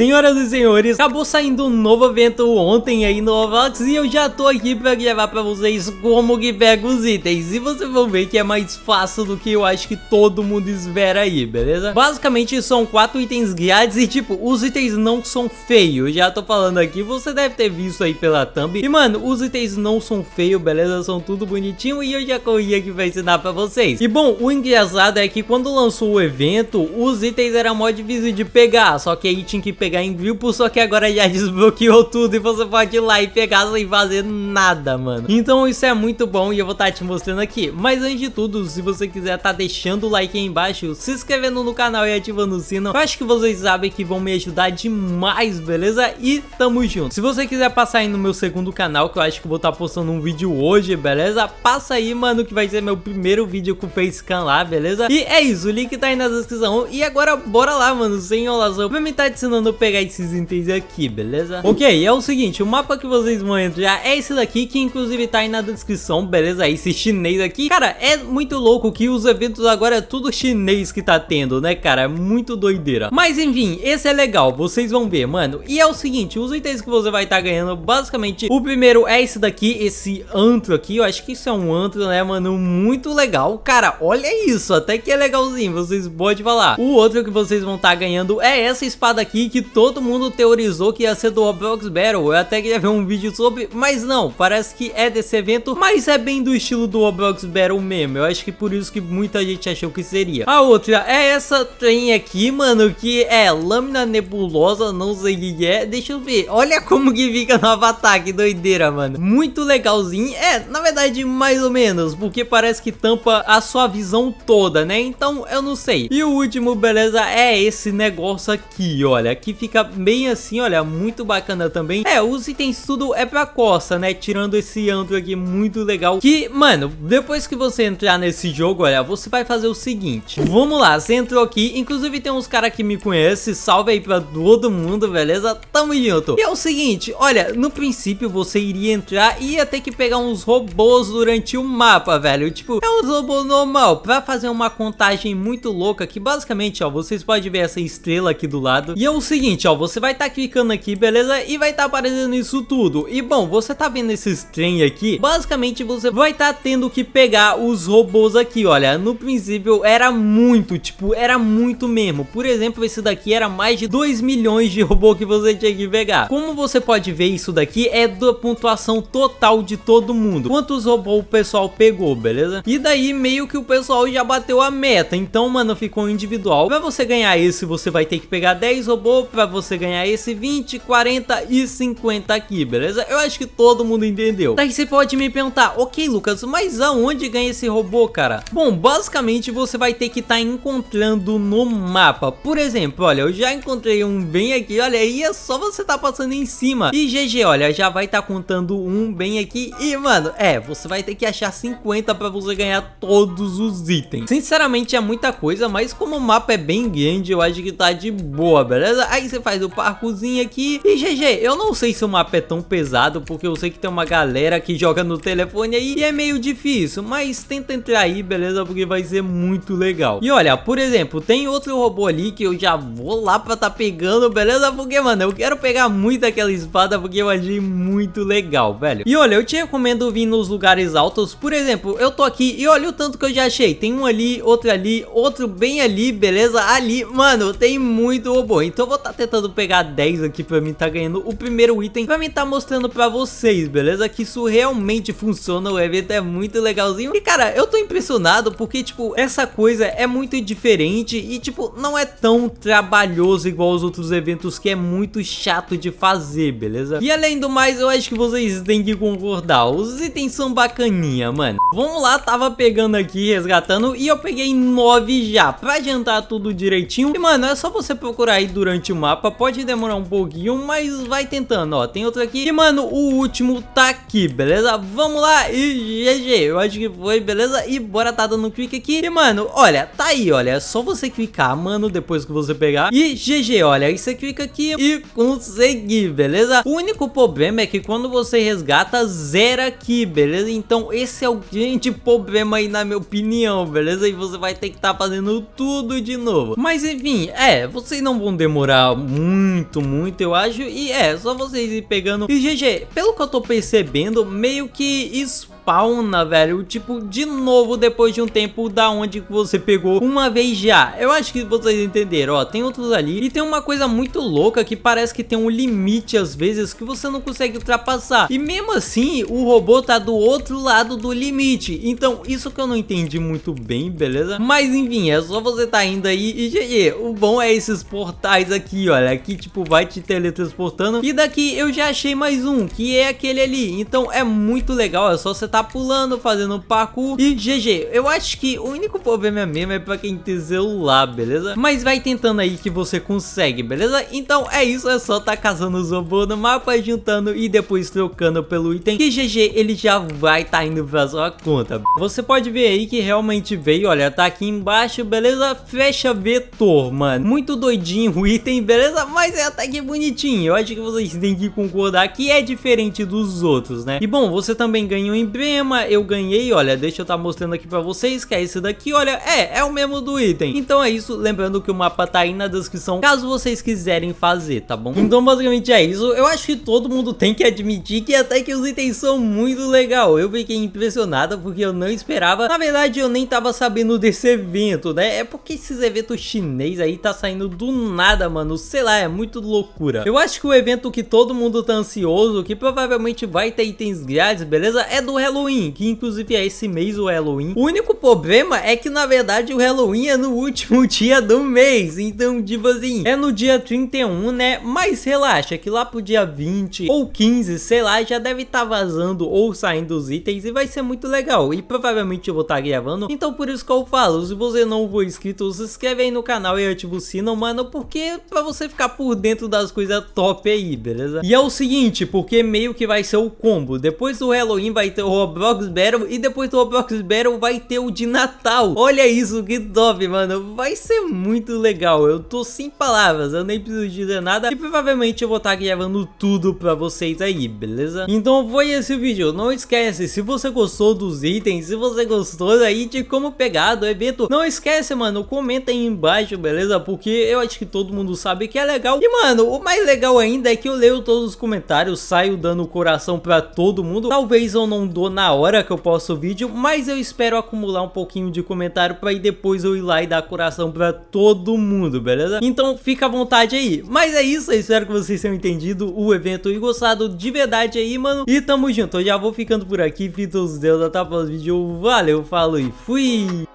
Senhoras e senhores, acabou saindo um novo evento ontem aí no Roblox e eu já tô aqui pra gravar pra vocês como que pega os itens. E vocês vão ver que é mais fácil do que eu acho que todo mundo espera aí, beleza? Basicamente são quatro itens grátis e tipo, os itens não são feios, já tô falando aqui, você deve ter visto aí pela thumb. E mano, os itens não são feios, beleza? São tudo bonitinho e eu já corri aqui pra ensinar pra vocês. E bom, o engraçado é que quando lançou o evento, os itens era mó difícil de pegar, só que aí tinha que pegar chegar em Bilbo, só que agora já desbloqueou tudo e você pode ir lá e pegar sem fazer nada, mano. Então isso é muito bom e eu vou estar tá te mostrando aqui. Mas antes de tudo, se você quiser tá deixando o like aí embaixo, se inscrevendo no canal e ativando o sino, eu acho que vocês sabem que vão me ajudar demais, beleza? E tamo junto. Se você quiser passar aí no meu segundo canal, que eu acho que vou estar tá postando um vídeo hoje, beleza? Passa aí, mano, que vai ser meu primeiro vídeo com facecam lá, beleza? E é isso, o link tá aí na descrição. E agora bora lá, mano, sem enrolação. Vem me tá ensinando pegar esses itens aqui, beleza? Hum. Ok, é o seguinte, o mapa que vocês vão entrar é esse daqui, que inclusive tá aí na descrição, beleza? Esse chinês aqui, cara, é muito louco que os eventos agora é tudo chinês que tá tendo, né, cara? É muito doideira. Mas enfim, esse é legal, vocês vão ver, mano. E é o seguinte, os itens que você vai estar tá ganhando, basicamente, o primeiro é esse daqui, esse antro aqui. Eu acho que isso é um antro, né, mano? Muito legal. Cara, olha isso, até que é legalzinho, vocês podem falar. O outro que vocês vão estar tá ganhando é essa espada aqui, que que todo mundo teorizou que ia ser do Roblox Battle. Eu até queria ver um vídeo sobre, mas não, parece que é desse evento, mas é bem do estilo do Roblox Battle mesmo. Eu acho que por isso que muita gente achou que seria. A outra é essa trem aqui, mano, que é lâmina nebulosa, não sei o que é. Deixa eu ver. Olha como que fica no avatar, que doideira, mano. Muito legalzinho. É, na verdade, mais ou menos, porque parece que tampa a sua visão toda, né? Então, eu não sei. E o último, beleza, é esse negócio aqui, olha, que fica bem assim, olha, muito bacana também. É, os itens tudo é pra costa, né? Tirando esse antro aqui muito legal. Que, mano, depois que você entrar nesse jogo, olha, você vai fazer o seguinte. Vamos lá, você entrou aqui. Inclusive tem uns caras que me conhecem. Salve aí pra todo mundo, beleza? Tamo junto. E é o seguinte, olha, no princípio você iria entrar e ia ter que pegar uns robôs durante o mapa, velho. Tipo, é um robô normal pra fazer uma contagem muito louca que basicamente, ó, vocês podem ver essa estrela aqui do lado. E é o seguinte seguinte, ó, você vai estar tá clicando aqui, beleza? E vai estar tá aparecendo isso tudo. E bom, você tá vendo esses trem aqui? Basicamente você vai estar tá tendo que pegar os robôs aqui, olha. No princípio era muito, tipo, era muito mesmo. Por exemplo, esse daqui era mais de 2 milhões de robô que você tinha que pegar. Como você pode ver isso daqui é da pontuação total de todo mundo. Quantos robôs o pessoal pegou, beleza? E daí meio que o pessoal já bateu a meta. Então, mano, ficou individual. Pra você ganhar isso, você vai ter que pegar 10 robôs para você ganhar esse 20, 40 e 50 aqui, beleza? Eu acho que todo mundo entendeu. Daí tá, você pode me perguntar, ok Lucas, mas aonde ganha esse robô, cara? Bom, basicamente você vai ter que estar tá encontrando no mapa. Por exemplo, olha, eu já encontrei um bem aqui, olha, aí é só você tá passando em cima. E GG, olha, já vai estar tá contando um bem aqui e, mano, é, você vai ter que achar 50 para você ganhar todos os itens. Sinceramente, é muita coisa, mas como o mapa é bem grande, eu acho que tá de boa, beleza? Aí Aí você faz o parcozinho aqui. E GG, eu não sei se o mapa é tão pesado, porque eu sei que tem uma galera que joga no telefone aí e é meio difícil. Mas tenta entrar aí, beleza? Porque vai ser muito legal. E olha, por exemplo, tem outro robô ali que eu já vou lá pra tá pegando, beleza? Porque, mano, eu quero pegar muito aquela espada porque eu achei muito legal, velho. E olha, eu te recomendo vir nos lugares altos. Por exemplo, eu tô aqui e olha o tanto que eu já achei. Tem um ali, outro ali, outro bem ali, beleza? Ali, mano, tem muito robô. Então eu vou tá tá tentando pegar 10 aqui pra mim tá ganhando o primeiro item pra mim tá mostrando pra vocês, beleza? Que isso realmente funciona, o evento é muito legalzinho. E cara, eu tô impressionado porque, tipo, essa coisa é muito diferente e, tipo, não é tão trabalhoso igual os outros eventos que é muito chato de fazer, beleza? E além do mais, eu acho que vocês têm que concordar, os itens são bacaninha, mano. Vamos lá, tava pegando aqui, resgatando e eu peguei 9 já, pra jantar tudo direitinho. E, mano, é só você procurar aí durante o mapa, pode demorar um pouquinho, mas vai tentando, ó, tem outro aqui. E, mano, o último tá aqui, beleza? Vamos lá e GG, eu acho que foi, beleza? E bora tá dando um clique aqui. E, mano, olha, tá aí, olha, é só você clicar, mano, depois que você pegar. E GG, olha, aí você clica aqui e consegui, beleza? O único problema é que quando você resgata, zera aqui, beleza? Então esse é o grande problema aí na minha opinião, beleza? E você vai ter que estar tá fazendo tudo de novo. Mas enfim, é, vocês não vão demorar muito, muito, eu acho. E é, só vocês ir pegando. E GG, pelo que eu tô percebendo, meio que isso fauna, velho. Tipo, de novo depois de um tempo da onde você pegou uma vez já. Eu acho que vocês entenderam, ó. Tem outros ali e tem uma coisa muito louca que parece que tem um limite às vezes que você não consegue ultrapassar. E mesmo assim, o robô tá do outro lado do limite. Então, isso que eu não entendi muito bem, beleza? Mas enfim, é só você tá indo aí e GG. O bom é esses portais aqui, olha. Aqui, tipo, vai te teletransportando. E daqui eu já achei mais um, que é aquele ali. Então, é muito legal. É só você tá tá pulando, fazendo pacu e GG. Eu acho que o único problema mesmo é pra quem tem celular, beleza? Mas vai tentando aí que você consegue, beleza? Então é isso, é só tá caçando os Zobu no mapa, juntando e depois trocando pelo item que GG ele já vai tá indo pra sua conta. Você pode ver aí que realmente veio, olha, tá aqui embaixo, beleza? Fecha vetor, mano. Muito doidinho o item, beleza? Mas é até que bonitinho. Eu acho que vocês têm que concordar que é diferente dos outros, né? E bom, você também ganha um emprego emblema eu ganhei, olha, deixa eu estar tá mostrando aqui pra vocês que é esse daqui, olha, é, é o mesmo do item. Então é isso, lembrando que o mapa tá aí na descrição, caso vocês quiserem fazer, tá bom? Então basicamente é isso, eu acho que todo mundo tem que admitir que até que os itens são muito legal, eu fiquei impressionada porque eu não esperava, na verdade eu nem tava sabendo desse evento, né? É porque esses eventos chinês aí tá saindo do nada, mano, sei lá, é muito loucura. Eu acho que o evento que todo mundo tá ansioso, que provavelmente vai ter itens grátis, beleza? É do Hello Halloween, que inclusive é esse mês o Halloween. O único problema é que na verdade o Halloween é no último dia do mês, então tipo assim, é no dia 31, né? Mas relaxa, que lá pro dia 20 ou 15, sei lá, já deve estar tá vazando ou saindo os itens e vai ser muito legal. E provavelmente eu vou estar tá gravando, então por isso que eu falo, se você não for inscrito, se inscreve aí no canal e ativa o sino, mano, porque é pra você ficar por dentro das coisas top aí, beleza? E é o seguinte, porque meio que vai ser o combo, depois do Halloween vai ter o Roblox Battle e depois do Roblox Battle vai ter o de Natal. Olha isso, que top, mano. Vai ser muito legal. Eu tô sem palavras, eu nem preciso dizer nada. E provavelmente eu vou estar tá gravando tudo pra vocês aí, beleza? Então foi esse vídeo. Não esquece, se você gostou dos itens, se você gostou aí de como pegar do evento, não esquece, mano, comenta aí embaixo, beleza? Porque eu acho que todo mundo sabe que é legal. E, mano, o mais legal ainda é que eu leio todos os comentários, saio dando coração pra todo mundo. Talvez eu não dou na hora que eu posto o vídeo, mas eu espero acumular um pouquinho de comentário para depois eu ir lá e dar coração para todo mundo, beleza? Então fica à vontade aí. Mas é isso, espero que vocês tenham entendido o evento e gostado de verdade aí, mano. E tamo junto, eu já vou ficando por aqui, os Deus, até o próximo vídeo, valeu, falou e fui!